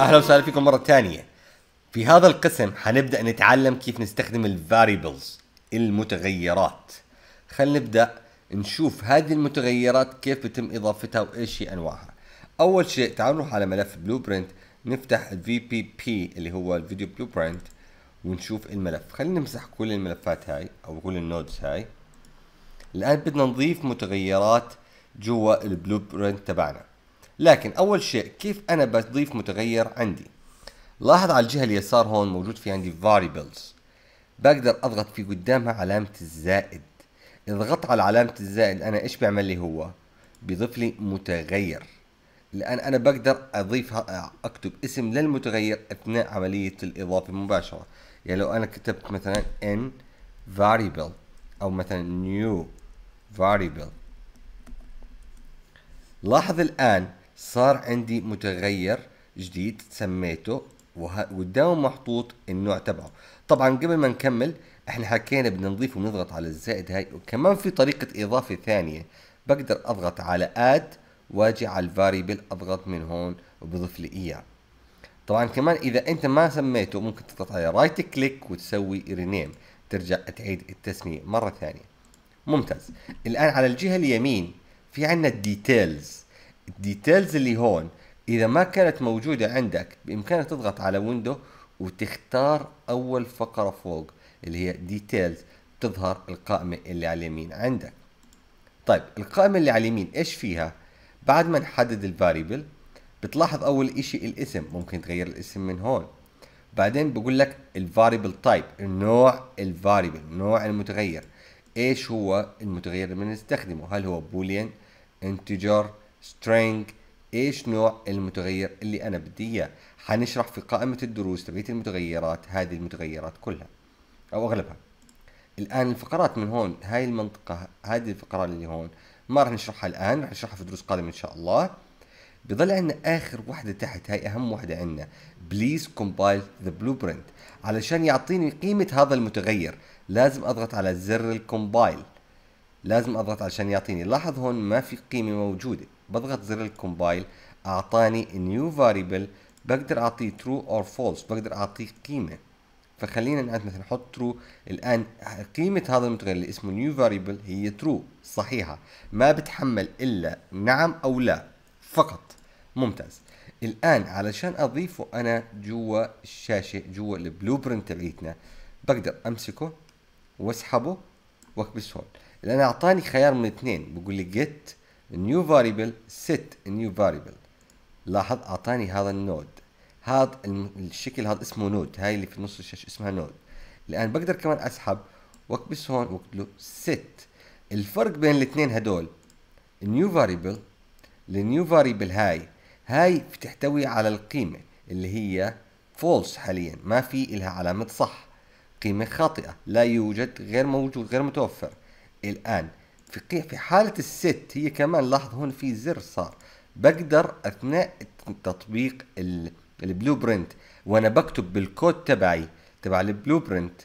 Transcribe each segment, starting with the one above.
اهلا وسهلا فيكم مره ثانيه في هذا القسم حنبدا نتعلم كيف نستخدم الفاريبلز المتغيرات خلينا نبدا نشوف هذه المتغيرات كيف بتم اضافتها وايش هي انواعها اول شيء تعالوا نروح على ملف بلو برنت نفتح الفي بي بي اللي هو الفيديو بلو برنت ونشوف الملف خلينا نمسح كل الملفات هاي او كل النودز هاي الان بدنا نضيف متغيرات جوا البلو برنت تبعنا لكن أول شيء كيف أنا بضيف متغير عندي لاحظ على الجهة اليسار هون موجود في عندي variables بقدر أضغط في قدامها علامة الزائد اضغط على علامة الزائد أنا إيش بيعمل لي هو بيضيف لي متغير لأن أنا بقدر أضيف أكتب اسم للمتغير أثناء عملية الإضافة مباشرة يعني لو أنا كتبت مثلا n variable أو مثلا new variable لاحظ الآن صار عندي متغير جديد سميته وقدامه محطوط النوع تبعه طبعا قبل ما نكمل احنا حكينا بدنا نضيف ونضغط على الزائد هاي وكمان في طريقة اضافة ثانية بقدر اضغط على اد واجي على الفاريبل اضغط من هون وبضيف لي اياه طبعا كمان اذا انت ما سميته ممكن تضغط على رايت كليك وتسوي رينيم ترجع تعيد التسمية مرة ثانية ممتاز الان على الجهة اليمين في عندنا الديتيلز الديتيلز اللي هون اذا ما كانت موجوده عندك بامكانك تضغط على ويندو وتختار اول فقره فوق اللي هي ديتيلز تظهر القائمه اللي على اليمين عندك طيب القائمه اللي على اليمين ايش فيها بعد ما نحدد الفاريبل بتلاحظ اول اشي الاسم ممكن تغير الاسم من هون بعدين بقول لك الفاريبل تايب النوع الفاريبل نوع المتغير ايش هو المتغير اللي بنستخدمه هل هو بوليان انتجر string ايش نوع المتغير اللي انا بدي اياه حنشرح في قائمه الدروس تبعية المتغيرات هذه المتغيرات كلها او اغلبها الان الفقرات من هون هاي المنطقه هذه الفقره اللي هون ما راح نشرحها الان راح نشرحها في دروس قادمه ان شاء الله بضل عندنا اخر واحده تحت هاي اهم واحده عندنا بليز كومبايل ذا بلو برنت علشان يعطيني قيمه هذا المتغير لازم اضغط على زر الكومبايل لازم اضغط علشان يعطيني لاحظ هون ما في قيمة موجودة بضغط زر الكومبايل اعطاني new variable بقدر اعطيه true or false بقدر اعطيه قيمة فخلينا نعد مثلا نحط true الان قيمة هذا المتغير اللي اسمه new variable هي true صحيحة ما بتحمل الا نعم او لا فقط ممتاز الان علشان اضيفه انا جوا الشاشة جوا البلو برنت تبعيتنا بقدر امسكه واسحبه واكبس هون لان اعطاني خيار من اثنين بقول لي جيت نيو فاريبل سيت نيو فاريبل لاحظ اعطاني هذا النود هذا الشكل هذا اسمه نود هاي اللي في نص الشاشه اسمها نود الان بقدر كمان اسحب واكبس هون واكتب له set الفرق بين الاثنين هدول نيو فاريبل النيو فاريبل هاي هاي بتحتوي على القيمه اللي هي فولس حاليا ما في إلها علامه صح قيمه خاطئه لا يوجد غير موجود غير متوفر الآن في في حالة الست هي كمان لاحظ هون في زر صار بقدر أثناء تطبيق البلو برنت وأنا بكتب بالكود تبعي تبع البلو برنت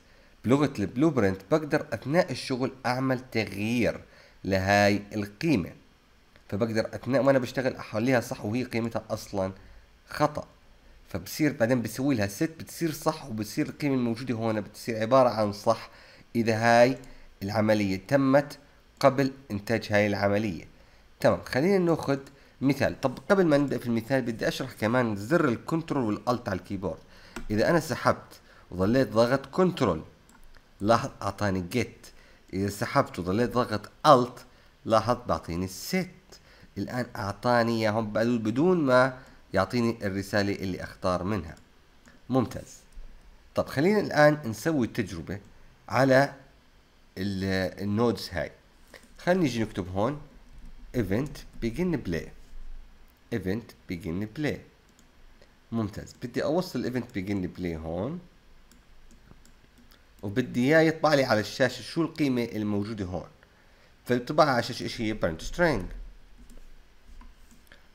بلغة البلو برنت بقدر أثناء الشغل أعمل تغيير لهاي القيمة فبقدر أثناء وأنا بشتغل احليها صح وهي قيمتها أصلا خطأ فبصير بعدين بسوي لها ست بتصير صح وبتصير القيمة الموجودة هون بتصير عبارة عن صح إذا هاي العملية تمت قبل إنتاج هاي العملية تمام خلينا نأخذ مثال طب قبل ما نبدأ في المثال بدي أشرح كمان زر الكنترول والألت على الكيبورد إذا أنا سحبت وظليت ضغط كنترول لاحظ أعطاني جيت إذا سحبت وظليت ضغط ألت لاحظ بعطيني سيت الآن أعطاني إياهم بدون ما يعطيني الرسالة اللي أختار منها ممتاز طب خلينا الآن نسوي تجربة على النودز هاي خلينا نيجي نكتب هون event begin play event begin play ممتاز بدي اوصل event begin play هون وبدي اياه يطبع لي على الشاشه شو القيمه الموجوده هون فبطبعها على الشاشه ايش هي برنت سترينج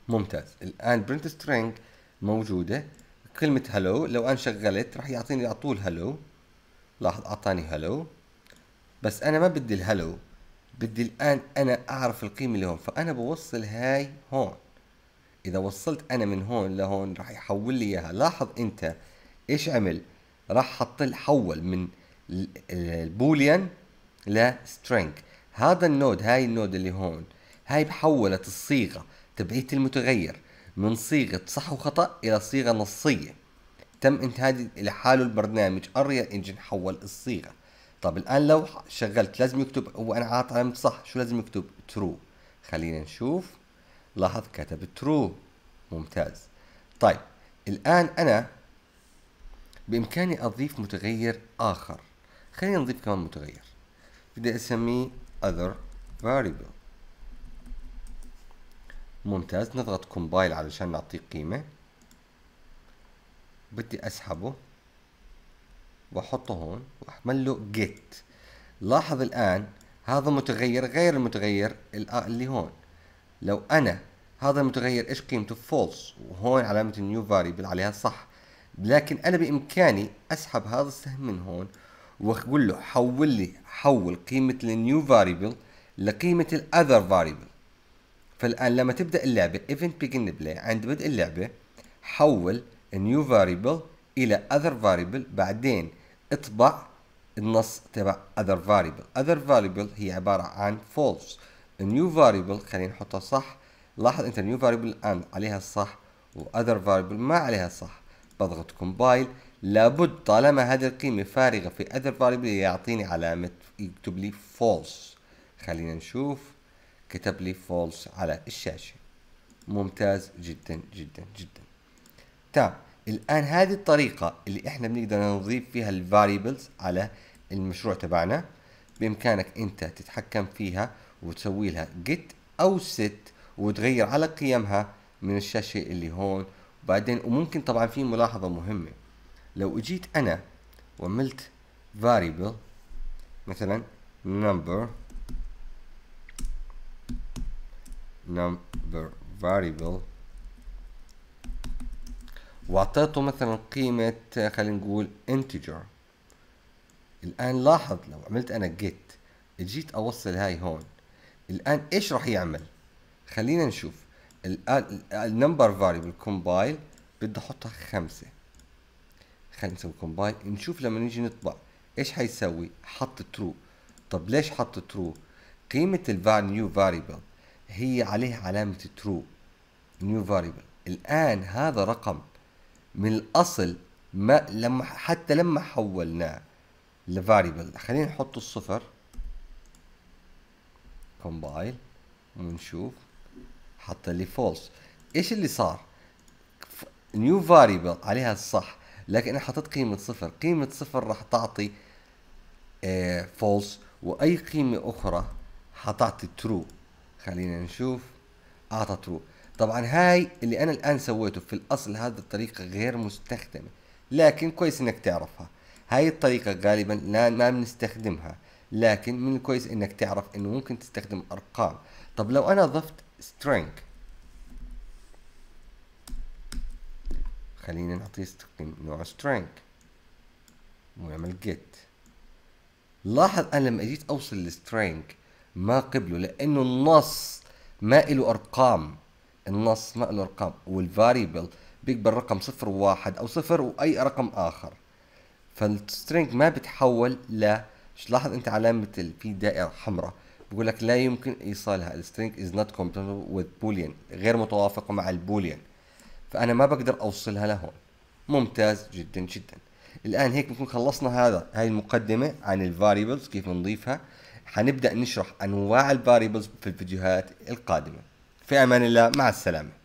ممتاز الان برنت سترينج موجوده كلمه هلو لو انا شغلت راح يعطيني على طول هلو لاحظ اعطاني هلو بس انا ما بدي الهلو بدي الان انا اعرف القيمه اللي هون فانا بوصل هاي هون اذا وصلت انا من هون لهون راح يحول لي اياها لاحظ انت ايش عمل راح حط حول من البوليان لسترينج هذا النود هاي النود اللي هون هاي بحولت الصيغه تبعيت المتغير من صيغه صح وخطا الى صيغه نصيه تم انتهاء لحاله البرنامج اريا انجن حول الصيغه طب الان لو شغلت لازم يكتب هو انا عاطي علامه صح شو لازم يكتب ترو خلينا نشوف لاحظ كتب ترو ممتاز طيب الان انا بامكاني اضيف متغير اخر خلينا نضيف كمان متغير بدي اسميه other variable ممتاز نضغط كومبايل علشان نعطيه قيمه بدي اسحبه واحطه هون واحمل له جيت لاحظ الان هذا متغير غير المتغير اللي هون لو انا هذا المتغير ايش قيمته فولس وهون علامه النيو فاريبل عليها صح لكن انا بامكاني اسحب هذا السهم من هون واقول له حول لي حول قيمه النيو فاريبل لقيمه الاذر فاريبل فالان لما تبدا اللعبه ايفنت بيجن بلاي عند بدء اللعبه حول النيو فاريبل الى اذر فاريبل بعدين اطبع النص تبع other variable other variable هي عبارة عن false new variable خلينا نحطها صح لاحظ انت new variable الآن عليها الصح و other variable ما عليها الصح بضغط compile لابد طالما هذه القيمة فارغة في other variable يعطيني علامة يكتب لي false خلينا نشوف كتب لي false على الشاشة ممتاز جدا جدا جدا تمام الان هذه الطريقه اللي احنا بنقدر نضيف فيها الفاريبلز على المشروع تبعنا بامكانك انت تتحكم فيها وتسوي لها جيت او ست وتغير على قيمها من الشاشه اللي هون وبعدين وممكن طبعا في ملاحظه مهمه لو اجيت انا وعملت variable مثلا number number variable واعطيته مثلا قيمه خلينا نقول انتجر الان لاحظ لو عملت انا جيت جيت اوصل هاي هون الان ايش راح يعمل خلينا نشوف الان النمبر فاريبل كومبايل بدي احطها خمسه خلينا نسوي كومبايل نشوف لما نيجي نطبع ايش حيسوي حط ترو طب ليش حط ترو قيمه نيو فاريبل هي عليها علامه ترو نيو فاريبل الان هذا رقم من الاصل ما لما حتى لما حولناه لفاريبل خلينا نحط الصفر كومبايل ونشوف حط لي فولس ايش اللي صار نيو فاريبل عليها الصح لكن انا حطيت قيمه صفر قيمه صفر راح تعطي فولس آه، واي قيمه اخرى حتعطي ترو خلينا نشوف اعطى ترو طبعا هاي اللي انا الان سويته في الاصل هذه الطريقة غير مستخدمة لكن كويس انك تعرفها هاي الطريقة غالبا لا ما بنستخدمها لكن من الكويس انك تعرف انه ممكن تستخدم ارقام طب لو انا ضفت string خلينا نعطيه نوع string ونعمل get لاحظ انا لما اجيت اوصل للسترينج ما قبله لانه النص ما له ارقام النص ما له ارقام والفاريبل بيقبل رقم صفر وواحد او صفر واي رقم اخر فالسترينج ما بتحول ل مش لاحظ انت علامه في دائره حمراء بقول لك لا يمكن ايصالها السترينج از نوت compatible وذ بوليان غير متوافق مع البوليان فانا ما بقدر اوصلها لهون ممتاز جدا جدا الان هيك بنكون خلصنا هذا هاي المقدمه عن الفاريبلز كيف نضيفها حنبدا نشرح انواع الفاريبلز في الفيديوهات القادمه في امان الله مع السلامه